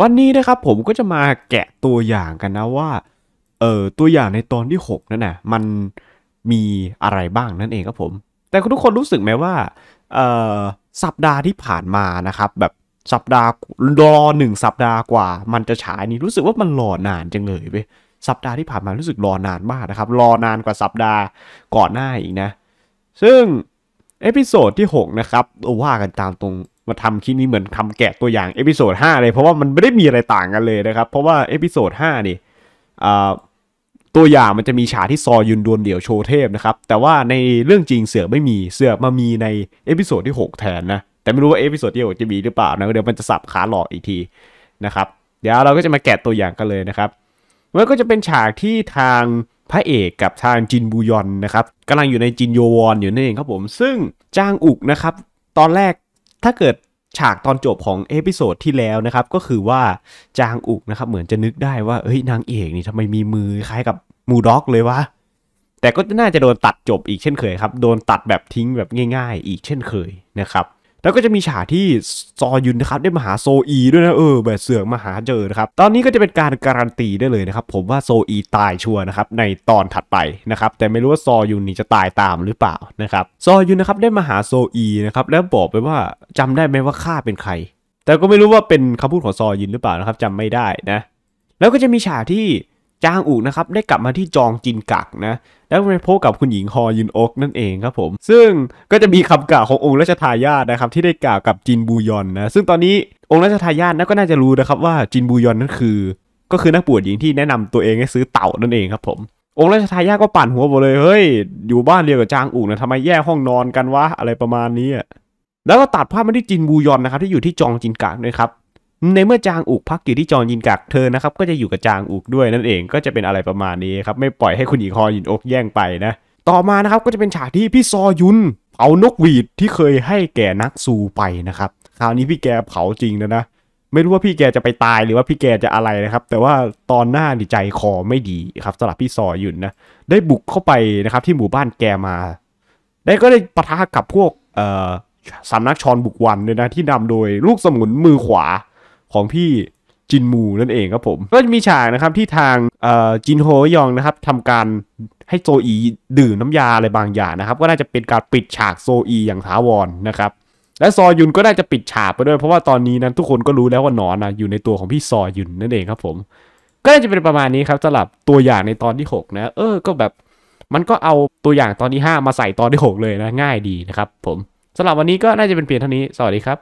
วันนี้นะครับผมก็จะมาแกะตัวอย่างกันนะว่าเออตัวอย่างในตอนที่ 6นั่นนะมันมีอะไรบ้างนั่นเองครับผม แต่ทุกคนรู้สึกไหมว่าเออสัปดาห์ที่ผ่านมานะครับ แบบสัปดาห์รอหนึ่งสัปดาห์กว่ามันจะฉายนี่รู้สึกว่ามันรอนานจังเลยเว้ยสัปดาห์ที่ผ่านมารู้สึกรอนานมากนะครับ รอนานกว่าสัปดาห์ก่อนหน้าอีกนะซึ่งเอพิโซดที่6 นะครับ ว่า กันตามตรงมาทำคลิปนี้เหมือนทำแกะตัวอย่างเอพิโซดห้าเลย เพราะว่ามันไม่ได้มีอะไรต่าง กันเลยนะครับเพราะว่าเอพิโซดห้านี่ตัวอย่างมันจะมีฉากที่ซอยุนดวลเดี่ยวโชว์เทพนะครับแต่ว่าในเรื่องจริงเสือไม่มีเสือมามีในเอพิโซดที่6แทนนะแต่ไม่รู้ว่าเอพิโซดที่6 จะมีหรือเปล่านะเดี๋ยวมันจะสับขาหลอกอีกทีนะครับเดี๋ยวเราก็จะมาแกะตัวอย่างกันเลยนะครับมันก็จะเป็นฉากที่ทางพระเอกกับทางจินบูยอนนะครับกำลังอยู่ในจินโยวอนอยู่นั่นเองครับผมซึ่งจางอุกนะครับตอนแรกถ้าเกิดฉากตอนจบของเอพิโซดที่แล้วนะครับ ก็คือว่าจางอุกนะครับ เหมือนจะนึกได้ว่าเอ้ยนางเอกนี่ทำไมมีมือคล้ายกับมูด็อกเลยวะแต่ก็น่าจะโดนตัดจบอีกเช่นเคยครับ โดนตัดแบบทิ้งแบบง่ายๆอีกเช่นเคยนะครับแล้วก็จะมีฉากที่ซอยุนนะครับได้มาหาโซอีด้วยนะเออแบบเสือกมาหาเจอนะครับตอนนี้ก็จะเป็นการการันตีได้เลยนะครับ ผมว่าโซอีตายชัวร์นะครับ ในตอนถัดไปนะครับ แต่ไม่รู้ว่าซอยุนนี่จะตายตามหรือเปล่านะครับ ซอยุนนะครับได้มาหาโซอีนะครับแล้วบอกไปว่าจำได้ไหมว่าข้าเป็นใคร แต่ก็ไม่รู้ว่าเป็นคำพูดของซอยุนหรือเปล่านะครับจำไม่ได้นะ แล้วก็จะมีฉากที่จางอูนะครับได้กลับมาที่จองจินกักนะแล้วไปพบกับคุณหญิงฮอยินอก นั่นเองครับผมซึ่งก็จะมีคำกล่าวขององค์ราชทายาทนะครับ ที่ได้กล่าวกับจินบูยอนนะซึ่งตอนนี้องค์ราชทายาทนั้นก็น่าจะรู้นะครับว่าจินบูยอนนั่นคือ ก็คือนักบวชหญิงที่แนะนำตัวเองให้ซื้อเต่านั่นเองครับผม องค์ราชทายาทก็ปั่นหัวบอกเลยเฮ้ยอยู่บ้านเดียวกับจางอูนะทำไมแยกห้องนอนกันวะอะไรประมาณนี้ แล้วก็ตัดภาพมาที่จินบูยอนนะครับที่อยู่ที่จองจินกักนะครับในเมื่อจางอุกพักอยู่ที่จองยินกักเธอนะครับ ก็จะอยู่กับจางอุกด้วย นั่นเองก็จะเป็นอะไรประมาณนี้ครับ ไม่ปล่อยให้คุณหญิงฮอยินอกแย่งไปนะต่อมานะครับก็จะเป็นฉากที่พี่ซอยุนเผานกหวีดที่เคยให้แก่นักซูไปนะครับคราวนี้พี่แกเผาจริงนะนะไม่รู้ว่าพี่แกจะไปตาย หรือว่าพี่แกจะอะไรนะครับ แต่ว่าตอนหน้าดีใจคอไม่ดีครับสำหรับพี่ซอยุนนะได้บุกเข้าไปนะครับ ที่หมู่บ้านแกมา ได้ก็ได้ปะทะกับพวกสำนักชอนบุกวันเลยนะที่นำโดยลูกสมุนมือขวาของพี่จินมูนั่นเองครับผม ก็จะมีฉากนะครับที่ทางจินโฮยองนะครับทำการให้โซอีดื่มน้ำยาอะไรบางอย่างนะครับ ก็น่าจะเป็นการปิดฉากโซอีอย่างถาวรนนะครับและซอยุนก็น่าจะปิดฉากไปด้วย เพราะว่าตอนนี้นั้นทุกคนก็รู้แล้วว่าหนอนนะอยู่ในตัวของพี่ซอยุนนั่นเองครับผมก็น่าจะเป็นประมาณนี้ครับสำหรับตัวอย่างในตอนที่6นะเออก็แบบมันก็เอาตัวอย่างตอนที่5มาใส่ตอนที่6 เลยนะง่ายดีนะครับ ผมสำหรับวันนี้ก็น่าจะเป็นเพียงเท่านี้สวัสดีครับ